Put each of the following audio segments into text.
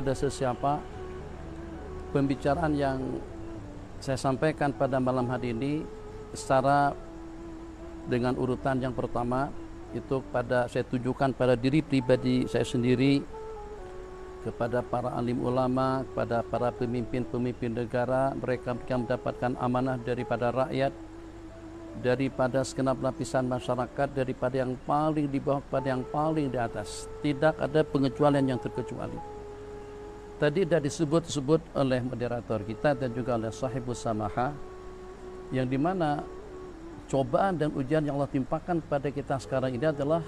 kepada sesiapa pembicaraan yang saya sampaikan pada malam hari ini secara dengan urutan yang pertama itu pada saya tujukan pada diri pribadi saya sendiri kepada para alim ulama, kepada para pemimpin-pemimpin negara, mereka yang mendapatkan amanah daripada rakyat, daripada segenap lapisan masyarakat, daripada yang paling di bawah kepada yang paling di atas. Tidak ada pengecualian yang terkecuali. Tadi sudah disebut-sebut oleh moderator kita dan juga oleh sahibus samaha yang dimana cobaan dan ujian yang Allah timpakan pada kita sekarang ini adalah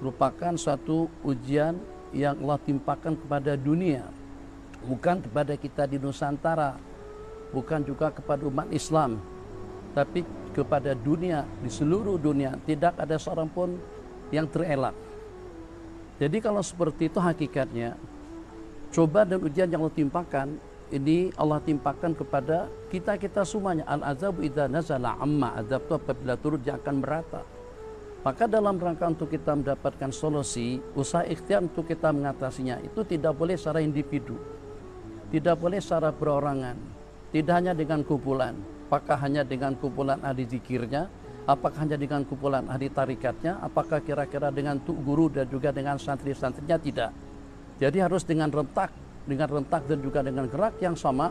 merupakan suatu ujian yang Allah timpakan kepada dunia bukan kepada kita di Nusantara bukan juga kepada umat Islam tapi kepada dunia di seluruh dunia tidak ada seorang pun yang terelak jadi kalau seperti itu hakikatnya Coba dan ujian yang Allah timpakan ini Allah timpakan kepada kita kita semuanya al azabu idza nazala amma azab itu apabila turut dia akan merata maka dalam rangka untuk kita mendapatkan solusi usaha ikhtiar untuk kita mengatasinya itu tidak boleh secara individu tidak boleh secara perorangan tidak hanya dengan kumpulan apakah hanya dengan kumpulan ahli zikirnya apakah hanya dengan kumpulan ahli tarikatnya apakah kira-kira dengan tuk guru dan juga dengan santri-santrinya tidak jadi harus dengan rentak, dengan rentak dan juga dengan gerak yang sama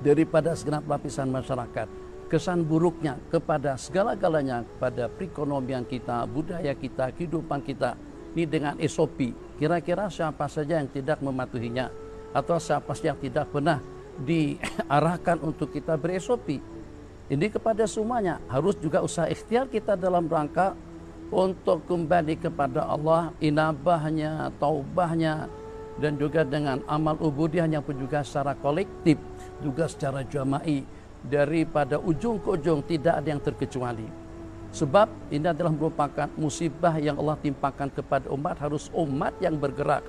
daripada segenap lapisan masyarakat. Kesan buruknya kepada segala-galanya, kepada perekonomian kita, budaya kita, kehidupan kita, ini dengan SOP. Kira-kira siapa saja yang tidak mematuhinya atau siapa saja yang tidak pernah diarahkan untuk kita ber-SOP. Ini kepada semuanya harus juga usaha ikhtiar kita dalam rangka untuk kembali kepada Allah, inabahnya, taubahnya, dan juga dengan amal ubudiah yang pun juga secara kolektif juga secara jama'i daripada ujung ke ujung tidak ada yang terkecuali sebab ini adalah merupakan musibah yang Allah timpakan kepada umat harus umat yang bergerak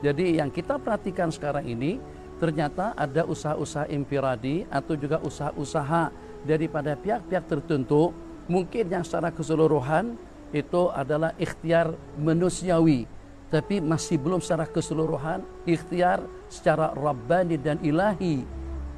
jadi yang kita perhatikan sekarang ini ternyata ada usaha-usaha infiradi atau juga usaha-usaha daripada pihak-pihak tertentu mungkin yang secara keseluruhan itu adalah ikhtiar manusiawi tapi masih belum secara keseluruhan ikhtiar secara rabbani dan ilahi.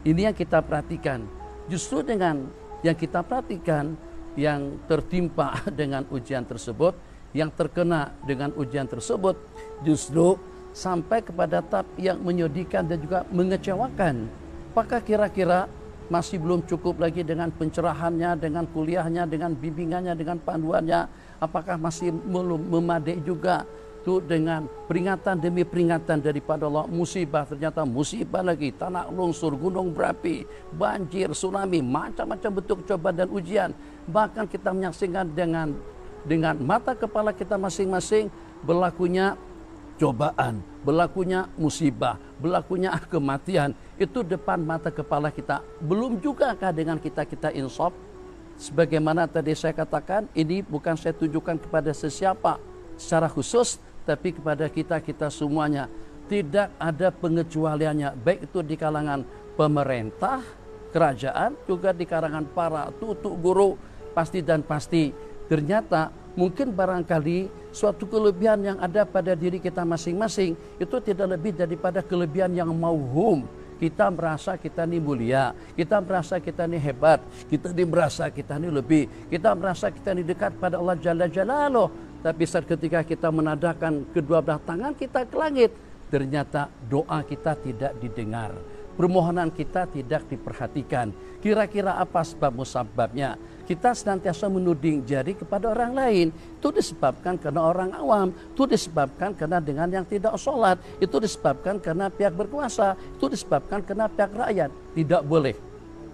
Ini yang kita perhatikan. Justru dengan yang kita perhatikan yang tertimpa dengan ujian tersebut, yang terkena dengan ujian tersebut justru sampai kepada tahap yang menyedihkan dan juga mengecewakan. Apakah kira-kira masih belum cukup lagi dengan pencerahannya, dengan kuliahnya, dengan bimbingannya, dengan panduannya? Apakah masih belum memadai juga itu dengan peringatan demi peringatan daripada Allah musibah ternyata musibah lagi tanah longsor gunung berapi banjir tsunami macam-macam bentuk cobaan dan ujian bahkan kita menyaksikan dengan dengan mata kepala kita masing-masing berlakunya cobaan berlakunya musibah berlakunya kematian itu depan mata kepala kita belum juga kah dengan kita kita insaf sebagaimana tadi saya katakan ini bukan saya tunjukkan kepada sesiapa secara khusus tapi kepada kita kita semuanya tidak ada pengecualiannya baik itu di kalangan pemerintah kerajaan juga di kalangan para tutup guru pasti dan pasti ternyata mungkin barangkali suatu kelebihan yang ada pada diri kita masing-masing itu tidak lebih daripada kelebihan yang mauhum kita merasa kita ini mulia, kita merasa kita ini hebat, kita ini merasa kita ini lebih, kita merasa kita ini dekat pada Allah Jalla Jalaluh. Tapi saat ketika kita menadahkan kedua belah tangan kita ke langit, ternyata doa kita tidak didengar. Permohonan kita tidak diperhatikan. Kira-kira apa sebab musababnya? Kita senantiasa menuding jari kepada orang lain. Itu disebabkan karena orang awam. Itu disebabkan karena dengan yang tidak sholat. Itu disebabkan karena pihak berkuasa. Itu disebabkan karena pihak rakyat. Tidak boleh.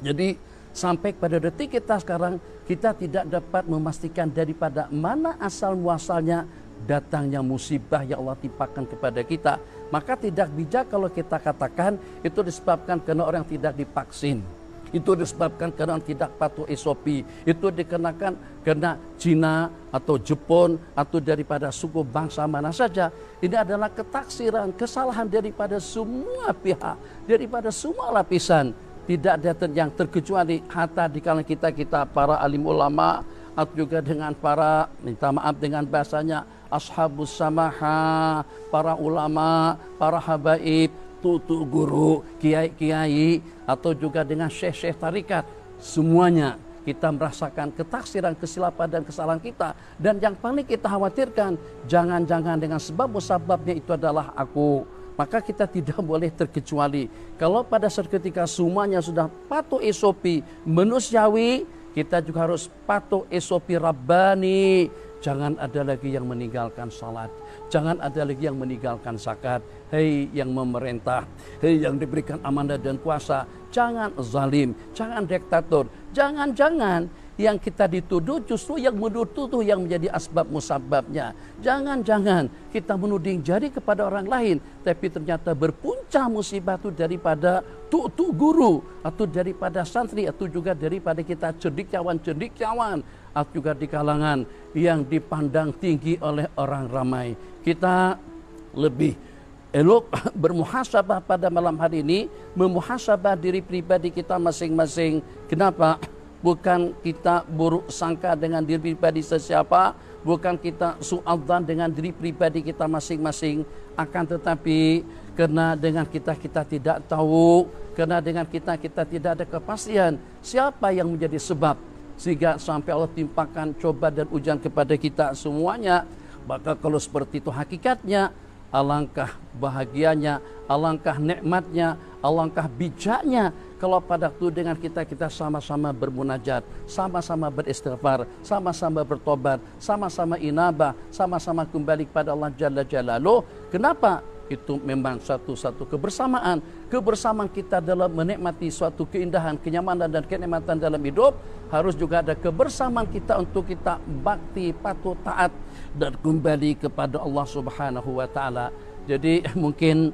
Jadi Sampai pada detik kita sekarang kita tidak dapat memastikan daripada mana asal muasalnya datangnya musibah yang Allah timpakan kepada kita. Maka tidak bijak kalau kita katakan itu disebabkan karena orang tidak divaksin. Itu disebabkan karena orang tidak patuh SOP. Itu dikenakan karena Cina atau Jepun atau daripada suku bangsa mana saja. Ini adalah ketaksiran, kesalahan daripada semua pihak, daripada semua lapisan tidak ada yang terkecuali hatta di kalangan kita kita para alim ulama atau juga dengan para minta maaf dengan bahasanya ashabus samaha, para ulama, para habaib, tutu guru, kiai-kiai atau juga dengan syekh-syekh tarikat. Semuanya kita merasakan ketaksiran, kesilapan dan kesalahan kita. Dan yang paling kita khawatirkan, jangan-jangan dengan sebab musababnya itu adalah aku maka kita tidak boleh terkecuali. Kalau pada saat ketika semuanya sudah patuh SOP manusiawi, kita juga harus patuh SOP Rabbani. Jangan ada lagi yang meninggalkan salat. Jangan ada lagi yang meninggalkan zakat. Hei yang memerintah. Hei yang diberikan amanah dan kuasa. Jangan zalim. Jangan diktator. Jangan-jangan yang kita dituduh justru yang menuduh yang menjadi asbab musababnya. Jangan-jangan kita menuding jari kepada orang lain, tapi ternyata berpunca musibah itu daripada tutu guru, atau daripada santri, atau juga daripada kita cerdik cawan atau juga di kalangan yang dipandang tinggi oleh orang ramai. Kita lebih elok bermuhasabah pada malam hari ini, memuhasabah diri pribadi kita masing-masing. Kenapa? bukan kita buruk sangka dengan diri pribadi sesiapa, bukan kita suadzan dengan diri pribadi kita masing-masing, akan tetapi karena dengan kita kita tidak tahu, karena dengan kita kita tidak ada kepastian siapa yang menjadi sebab sehingga sampai Allah timpakan coba dan ujian kepada kita semuanya. Maka kalau seperti itu hakikatnya, alangkah bahagianya, alangkah nikmatnya, Alangkah bijaknya kalau pada waktu dengan kita kita sama-sama bermunajat, sama-sama beristighfar, sama-sama bertobat, sama-sama inaba, sama-sama kembali kepada Allah Jalla Jalalu. Kenapa? Itu memang satu-satu kebersamaan. Kebersamaan kita dalam menikmati suatu keindahan, kenyamanan dan kenikmatan dalam hidup harus juga ada kebersamaan kita untuk kita bakti, patuh, taat dan kembali kepada Allah Subhanahu wa taala. Jadi mungkin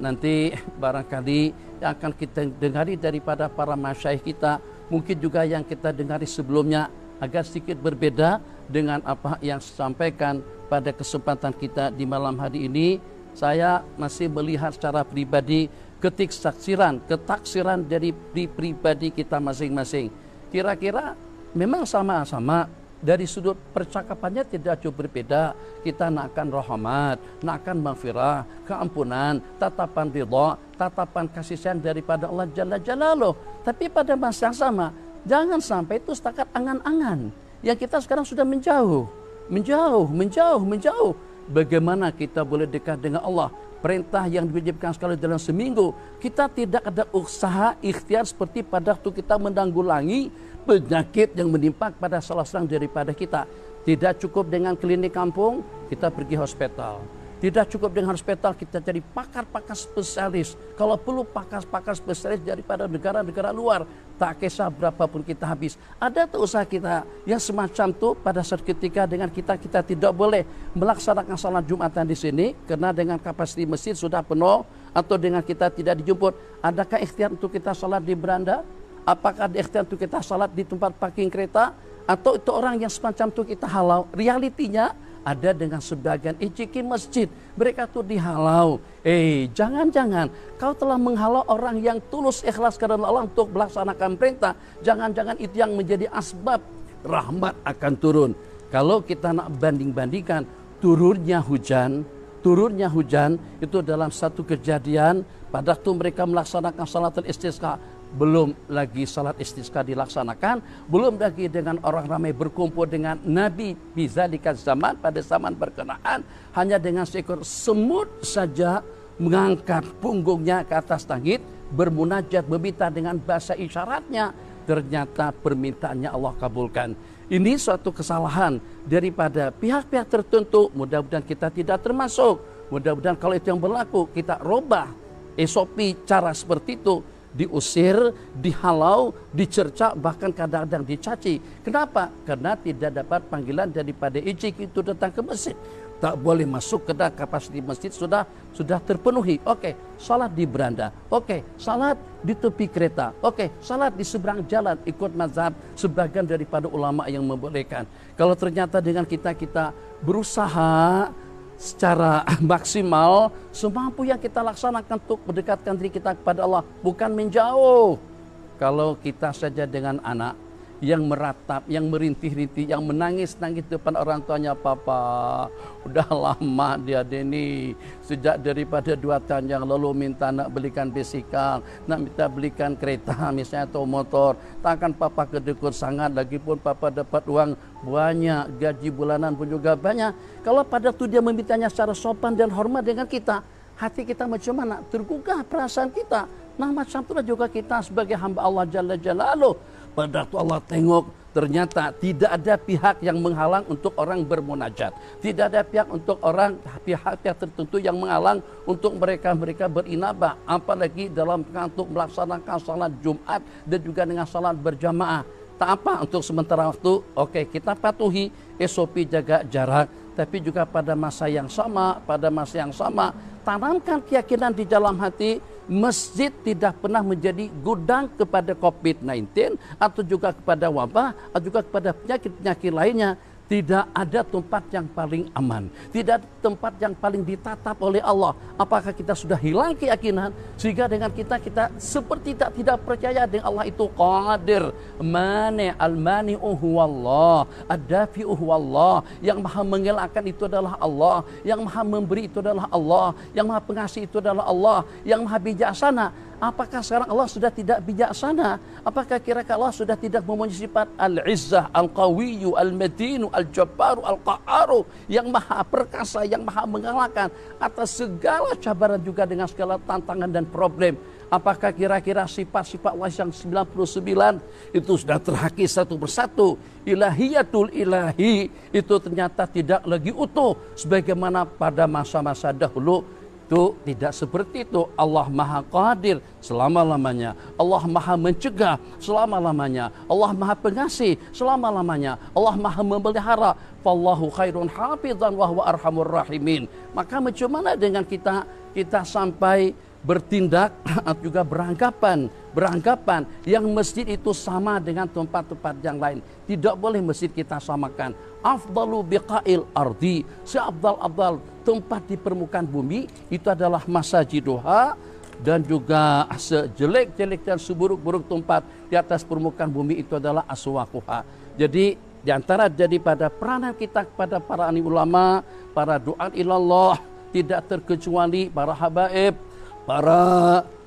nanti barangkali yang akan kita dengari daripada para masyaih kita mungkin juga yang kita dengari sebelumnya agak sedikit berbeda dengan apa yang disampaikan pada kesempatan kita di malam hari ini saya masih melihat secara pribadi ketik saksiran, ketaksiran dari pribadi kita masing-masing. Kira-kira memang sama-sama dari sudut percakapannya tidak jauh berbeda. Kita nakkan rahmat, nakkan maghfirah, keampunan, tatapan ridho, tatapan kasih sayang daripada Allah Jalla Jalaluh. Tapi pada masa yang sama, jangan sampai itu setakat angan-angan. Yang kita sekarang sudah menjauh, menjauh, menjauh, menjauh. Bagaimana kita boleh dekat dengan Allah? Perintah yang diwajibkan sekali dalam seminggu, kita tidak ada usaha ikhtiar seperti pada waktu kita mendanggulangi penyakit yang menimpa pada salah seorang daripada kita. Tidak cukup dengan klinik kampung, kita pergi hospital. Tidak cukup dengan hospital, kita jadi pakar-pakar spesialis. Kalau perlu pakar-pakar spesialis daripada negara-negara luar. Tak kisah berapapun kita habis. Ada tuh usaha kita yang semacam tuh pada saat ketika dengan kita, kita tidak boleh melaksanakan salat Jumatan di sini. Karena dengan kapasiti mesin sudah penuh atau dengan kita tidak dijemput. Adakah ikhtiar untuk kita salat di beranda? apakah di ikhtiar itu kita salat di tempat parking kereta atau itu orang yang semacam itu kita halau realitinya ada dengan sebagian ijiki eh, masjid mereka tuh dihalau eh jangan-jangan kau telah menghalau orang yang tulus ikhlas karena Allah untuk melaksanakan perintah jangan-jangan itu yang menjadi asbab rahmat akan turun kalau kita nak banding-bandingkan turunnya hujan turunnya hujan itu dalam satu kejadian pada waktu mereka melaksanakan salatul istisqa belum lagi salat istisqa dilaksanakan, belum lagi dengan orang ramai berkumpul dengan Nabi bisa dikasih zaman pada zaman berkenaan hanya dengan seekor semut saja mengangkat punggungnya ke atas langit bermunajat meminta dengan bahasa isyaratnya ternyata permintaannya Allah kabulkan. Ini suatu kesalahan daripada pihak-pihak tertentu. Mudah-mudahan kita tidak termasuk. Mudah-mudahan kalau itu yang berlaku kita robah esopi cara seperti itu diusir, dihalau, dicerca, bahkan kadang-kadang dicaci. Kenapa? Karena tidak dapat panggilan daripada ijik itu datang ke masjid. Tak boleh masuk ke dalam kapasiti masjid sudah sudah terpenuhi. Oke, salat di beranda. Oke, salat di tepi kereta. Oke, salat di seberang jalan. Ikut mazhab sebagian daripada ulama yang membolehkan. Kalau ternyata dengan kita kita berusaha secara maksimal semampu yang kita laksanakan untuk mendekatkan diri kita kepada Allah bukan menjauh kalau kita saja dengan anak yang meratap, yang merintih-rintih, yang menangis-nangis depan orang tuanya papa. Udah lama dia Deni. Sejak daripada dua tahun yang lalu minta nak belikan bisikal, nak minta belikan kereta misalnya atau motor. Takkan papa kedekut sangat, lagi pun papa dapat uang banyak, gaji bulanan pun juga banyak. Kalau pada itu dia memintanya secara sopan dan hormat dengan kita, hati kita macam mana? Tergugah perasaan kita. Nah macam itulah juga kita sebagai hamba Allah Jalla Jalaluh pada waktu Allah tengok ternyata tidak ada pihak yang menghalang untuk orang bermunajat. Tidak ada pihak untuk orang pihak-pihak tertentu yang menghalang untuk mereka-mereka berinaba. Apalagi dalam untuk melaksanakan salat Jumat dan juga dengan salat berjamaah. Tak apa untuk sementara waktu, oke kita patuhi SOP jaga jarak. Tapi juga pada masa yang sama, pada masa yang sama, tanamkan keyakinan di dalam hati masjid tidak pernah menjadi gudang kepada COVID-19 atau juga kepada wabah atau juga kepada penyakit-penyakit lainnya. Tidak ada tempat yang paling aman, tidak ada tempat yang paling ditatap oleh Allah. Apakah kita sudah hilang keyakinan sehingga dengan kita kita seperti tak tidak percaya dengan Allah itu qadir. Mane al-mani Allah, ad-dafi Allah, yang maha mengelakkan itu adalah Allah, yang maha memberi itu adalah Allah, yang maha pengasih itu adalah Allah, yang maha bijaksana Apakah sekarang Allah sudah tidak bijaksana? Apakah kira-kira Allah sudah tidak memenuhi sifat Al-Izzah, Al-Qawiyyu, Al-Madinu, Al-Jabbaru, Al-Qa'aru yang maha perkasa, yang maha mengalahkan atas segala cabaran juga dengan segala tantangan dan problem. Apakah kira-kira sifat-sifat Allah yang 99 itu sudah terhakis satu persatu? Ilahiyatul ilahi itu ternyata tidak lagi utuh sebagaimana pada masa-masa dahulu itu tidak seperti itu. Allah Maha Qadir selama-lamanya. Allah Maha mencegah selama-lamanya. Allah Maha pengasih selama-lamanya. Allah Maha memelihara. Wallahu khairun hafizan wa huwa arhamur rahimin. Maka bagaimana dengan kita kita sampai bertindak atau juga beranggapan beranggapan yang masjid itu sama dengan tempat-tempat yang lain tidak boleh masjid kita samakan afdalu biqail ardi seabdal abdal tempat di permukaan bumi itu adalah masajidoha dan juga sejelek-jelek dan seburuk-buruk tempat di atas permukaan bumi itu adalah aswakuha. Jadi di antara jadi pada peranan kita kepada para ulama, para doa ilallah, tidak terkecuali para habaib, para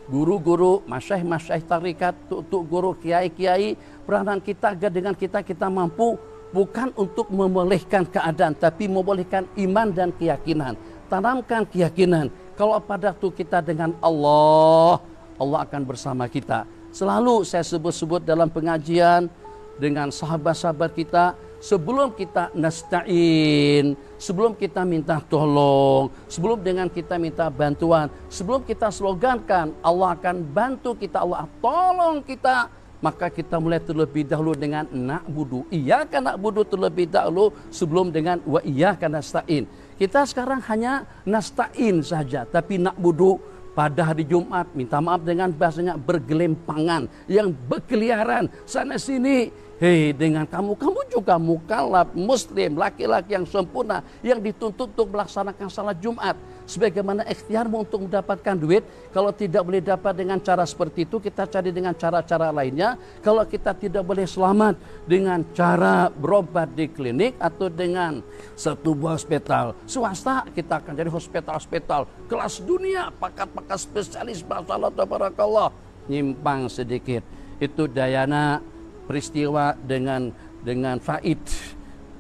guru-guru, masyaih-masyaih tarikat, tuk-tuk guru, guru masyaih masyaih tarikat tuk guru kiai kiai peranan kita agar dengan kita kita mampu bukan untuk membolehkan keadaan, tapi membolehkan iman dan keyakinan. Tanamkan keyakinan. Kalau pada waktu kita dengan Allah, Allah akan bersama kita. Selalu saya sebut-sebut dalam pengajian dengan sahabat-sahabat kita, sebelum kita nasta'in, sebelum kita minta tolong, sebelum dengan kita minta bantuan, sebelum kita slogankan, Allah akan bantu kita, Allah tolong kita, maka kita mulai terlebih dahulu dengan nak budu Iya karena budu terlebih dahulu sebelum dengan wa iya karena stain. Kita sekarang hanya nastain saja, tapi nak budu pada hari Jumat minta maaf dengan bahasanya bergelimpangan yang berkeliaran sana sini hei dengan kamu kamu juga mukalab muslim laki-laki yang sempurna yang dituntut untuk melaksanakan salat Jumat sebagaimana ikhtiarmu untuk mendapatkan duit kalau tidak boleh dapat dengan cara seperti itu kita cari dengan cara-cara lainnya kalau kita tidak boleh selamat dengan cara berobat di klinik atau dengan satu buah hospital swasta kita akan jadi hospital-hospital kelas dunia pakat-pakat spesialis masalah barakallah. nyimpang sedikit itu Dayana peristiwa dengan dengan Faid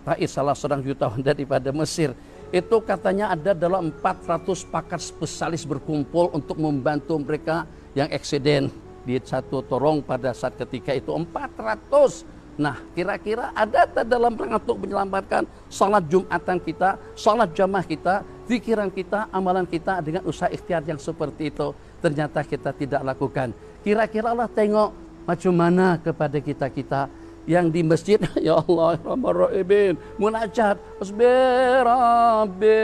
Faid salah seorang jutawan daripada Mesir itu katanya ada dalam 400 pakar spesialis berkumpul untuk membantu mereka yang eksiden di satu torong pada saat ketika itu 400 Nah, kira-kira ada tak dalam rangka untuk menyelamatkan salat Jumatan kita, salat jamaah kita, pikiran kita, amalan kita dengan usaha ikhtiar yang seperti itu ternyata kita tidak lakukan. Kira-kira Allah tengok macam mana kepada kita-kita yang di masjid ya Allah ya Rabbal Rahimin munajat asbirabbi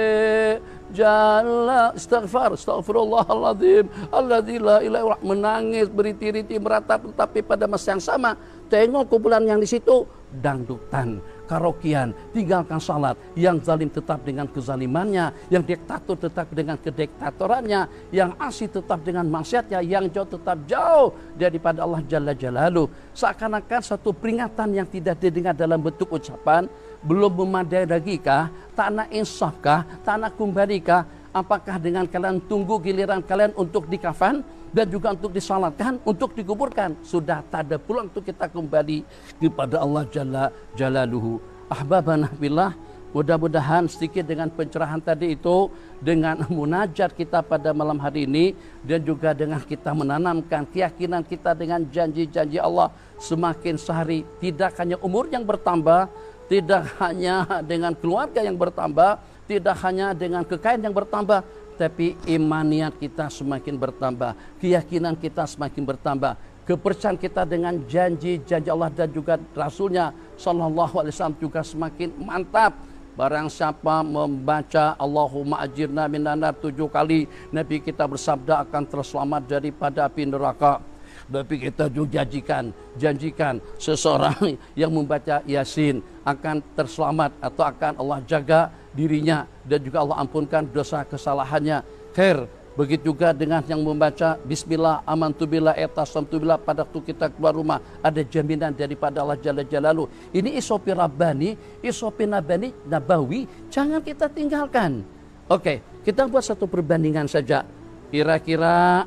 jalla istighfar astaghfirullahaladzim alladzi la ilaha illallah menangis beritiriti meratap tetapi pada masa yang sama tengok kumpulan yang di situ dangdutan Karaokean, tinggalkan salat. Yang zalim tetap dengan kezalimannya, yang diktator tetap dengan kediktatorannya, yang asih tetap dengan maksiatnya, yang jauh tetap jauh daripada Allah Jalla Jalaluh. Seakan-akan satu peringatan yang tidak didengar dalam bentuk ucapan, belum memadai tak tanah insafkah, tanah kumbarikah, apakah dengan kalian tunggu giliran kalian untuk dikafan? dan juga untuk disalatkan, untuk dikuburkan. Sudah tak ada pulang untuk kita kembali kepada Allah Jalla Jalaluhu. Ahbabana billah, mudah-mudahan sedikit dengan pencerahan tadi itu, dengan munajat kita pada malam hari ini, dan juga dengan kita menanamkan keyakinan kita dengan janji-janji Allah semakin sehari. Tidak hanya umur yang bertambah, tidak hanya dengan keluarga yang bertambah, tidak hanya dengan kekayaan yang bertambah, tapi imaniat kita semakin bertambah, keyakinan kita semakin bertambah, kepercayaan kita dengan janji-janji Allah dan juga Rasulnya Sallallahu Alaihi Wasallam juga semakin mantap. Barang siapa membaca Allahumma ajirna minanar tujuh kali, Nabi kita bersabda akan terselamat daripada api neraka. Nabi kita juga janjikan, janjikan seseorang yang membaca Yasin akan terselamat atau akan Allah jaga dirinya dan juga Allah ampunkan dosa kesalahannya. Khair Begitu juga dengan yang membaca Bismillah, Aman amantubillah, etasamtubillah eh, pada waktu kita keluar rumah. Ada jaminan daripada Allah Jalla Jalalu. Ini isopi Rabbani, isopi Nabani, Nabawi. Jangan kita tinggalkan. Oke, kita buat satu perbandingan saja. Kira-kira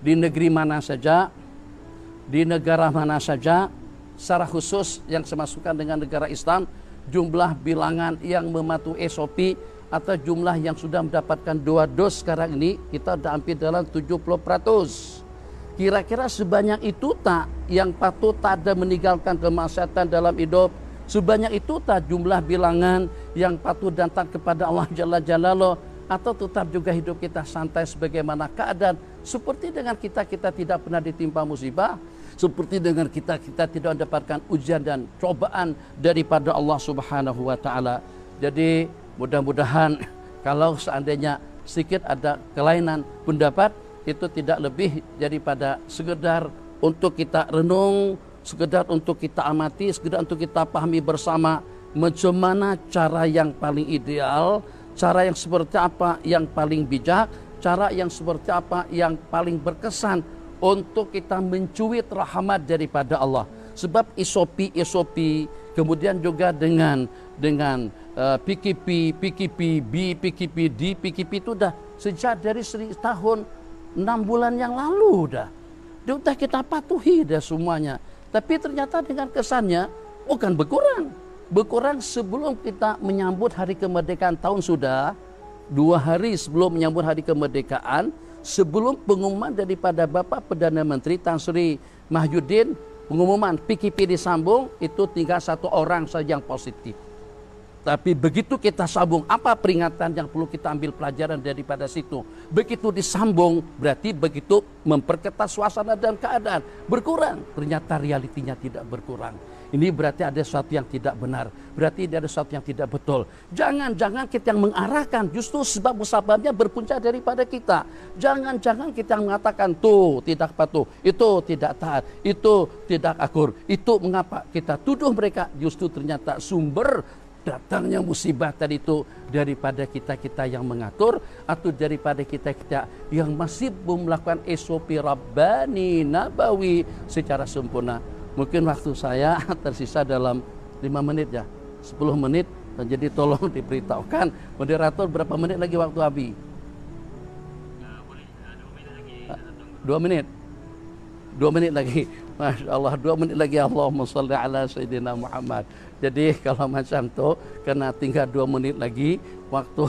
di negeri mana saja, di negara mana saja, secara khusus yang semasukan dengan negara Islam, jumlah bilangan yang mematuhi SOP atau jumlah yang sudah mendapatkan dua dos sekarang ini kita sudah hampir dalam 70%. Kira-kira sebanyak itu tak yang patut ada meninggalkan kemaksiatan dalam hidup? Sebanyak itu tak jumlah bilangan yang patut datang kepada Allah Jalla Jalalo atau tetap juga hidup kita santai sebagaimana keadaan seperti dengan kita kita tidak pernah ditimpa musibah seperti dengan kita kita tidak mendapatkan ujian dan cobaan daripada Allah Subhanahu wa taala. Jadi mudah-mudahan kalau seandainya sedikit ada kelainan pendapat itu tidak lebih daripada sekedar untuk kita renung, sekedar untuk kita amati, sekedar untuk kita pahami bersama bagaimana cara yang paling ideal, cara yang seperti apa yang paling bijak, cara yang seperti apa yang paling berkesan untuk kita mencuit rahmat daripada Allah. Sebab isopi-isopi kemudian juga dengan dengan uh, eh, PKP, PKP, B, PKP, D, PKP itu dah sejak dari seri, tahun enam bulan yang lalu dah. Dia udah kita patuhi dah semuanya. Tapi ternyata dengan kesannya bukan berkurang. Berkurang sebelum kita menyambut hari kemerdekaan tahun sudah dua hari sebelum menyambut hari kemerdekaan sebelum pengumuman daripada Bapak Perdana Menteri Tan Sri Mahyudin pengumuman PKP disambung itu tinggal satu orang saja yang positif. Tapi begitu kita sambung, apa peringatan yang perlu kita ambil pelajaran daripada situ? Begitu disambung, berarti begitu memperketat suasana dan keadaan. Berkurang, ternyata realitinya tidak berkurang. Ini berarti ada sesuatu yang tidak benar. Berarti ada sesuatu yang tidak betul. Jangan-jangan kita yang mengarahkan. Justru sebab musababnya berpunca daripada kita. Jangan-jangan kita yang mengatakan tuh tidak patuh. Itu tidak taat. Itu tidak akur. Itu mengapa kita tuduh mereka. Justru ternyata sumber datangnya musibah tadi itu daripada kita-kita yang mengatur atau daripada kita-kita yang masih belum melakukan SOP Rabbani Nabawi secara sempurna Mungkin waktu saya tersisa dalam lima menit ya, sepuluh menit. Dan jadi tolong diberitahukan moderator berapa menit lagi waktu Abi? dua menit Dua menit. lagi. Masya Allah, dua menit lagi Allahumma salli ala Sayyidina Muhammad. Jadi kalau macam itu, kena tinggal dua menit lagi waktu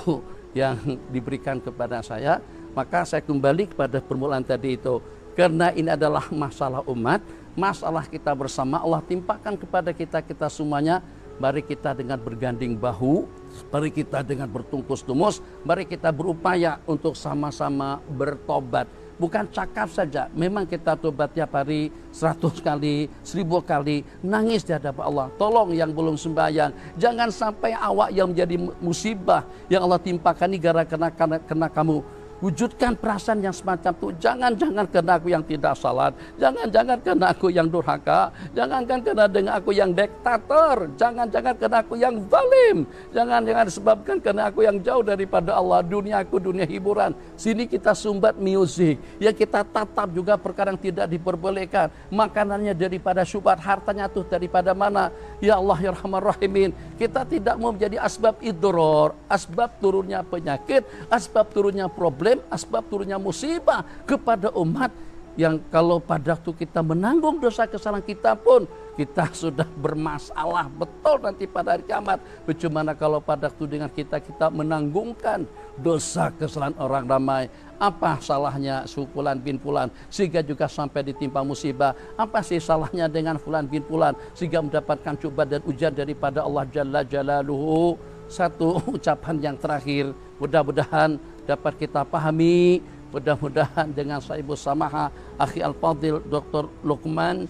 yang diberikan kepada saya, maka saya kembali kepada permulaan tadi itu. Karena ini adalah masalah umat, masalah kita bersama Allah timpakan kepada kita kita semuanya mari kita dengan berganding bahu mari kita dengan bertungkus tumus mari kita berupaya untuk sama-sama bertobat bukan cakap saja memang kita tobat tiap hari seratus kali seribu kali nangis di hadapan Allah tolong yang belum sembahyang jangan sampai awak yang menjadi musibah yang Allah timpakan ini gara-gara karena, karena, karena kamu Wujudkan perasaan yang semacam itu. Jangan-jangan karena aku yang tidak salat. Jangan-jangan karena aku yang durhaka. Jangan-jangan karena dengan aku yang diktator. Jangan-jangan karena aku yang zalim. Jangan-jangan sebabkan karena aku yang jauh daripada Allah. Dunia aku dunia hiburan. Sini kita sumbat musik. Ya kita tatap juga perkara yang tidak diperbolehkan. Makanannya daripada syubat. Hartanya tuh daripada mana? Ya Allah ya Rahman Rahimin. Kita tidak mau menjadi asbab idror. Asbab turunnya penyakit. Asbab turunnya problem problem, asbab turunnya musibah kepada umat yang kalau pada waktu kita menanggung dosa kesalahan kita pun kita sudah bermasalah betul nanti pada hari kiamat. Bagaimana kalau pada waktu dengan kita kita menanggungkan dosa kesalahan orang ramai? Apa salahnya sukulan bin pulan sehingga juga sampai ditimpa musibah? Apa sih salahnya dengan fulan bin pulan sehingga mendapatkan coba dan ujian daripada Allah Jalla Jalaluhu? Satu ucapan yang terakhir, mudah-mudahan dapat kita pahami mudah-mudahan dengan saibu Samaha Akhi Al-Fadil Dr. Lukman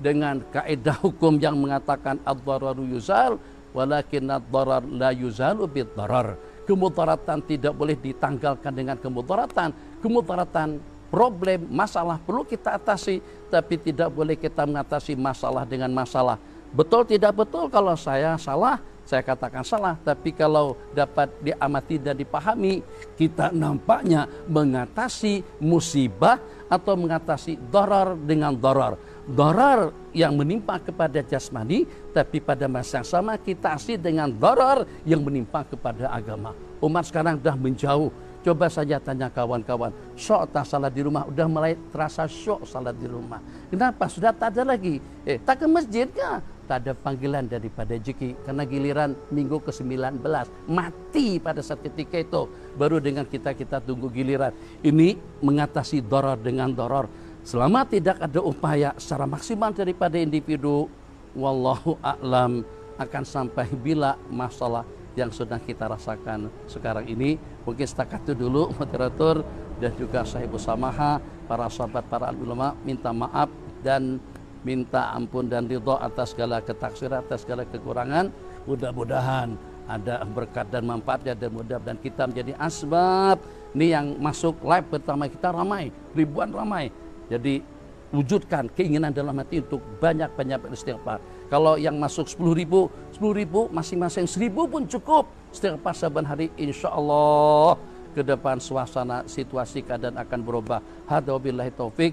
dengan kaidah hukum yang mengatakan ad-dararu yuzal walakin ad-darar la yuzalu bid-darar kemudaratan tidak boleh ditanggalkan dengan kemudaratan kemudaratan problem masalah perlu kita atasi tapi tidak boleh kita mengatasi masalah dengan masalah betul tidak betul kalau saya salah saya katakan salah, tapi kalau dapat diamati dan dipahami, kita nampaknya mengatasi musibah atau mengatasi doror dengan doror. Doror yang menimpa kepada jasmani, tapi pada masa yang sama kita asli dengan doror yang menimpa kepada agama. Umat sekarang sudah menjauh. Coba saja tanya kawan-kawan, syok tak salah di rumah, udah mulai terasa syok salah di rumah. Kenapa? Sudah tak ada lagi. Eh, tak ke masjid kah? tak ada panggilan daripada jeki karena giliran minggu ke-19 mati pada saat ketika itu baru dengan kita kita tunggu giliran ini mengatasi doror dengan doror selama tidak ada upaya secara maksimal daripada individu wallahu a'lam akan sampai bila masalah yang sudah kita rasakan sekarang ini mungkin setakat itu dulu moderator dan juga saya Samaha para sahabat para ulama minta maaf dan minta ampun dan ridho atas segala ketaksiran, atas segala kekurangan. Mudah-mudahan ada berkat dan manfaatnya dan mudah dan kita menjadi asbab. Ini yang masuk live pertama kita ramai, ribuan ramai. Jadi wujudkan keinginan dalam hati untuk banyak-banyak istighfar. Kalau yang masuk sepuluh ribu, sepuluh ribu, masing-masing seribu pun cukup. Istighfar saban hari, insya Allah ke depan suasana situasi keadaan akan berubah. Hadabillahi taufik.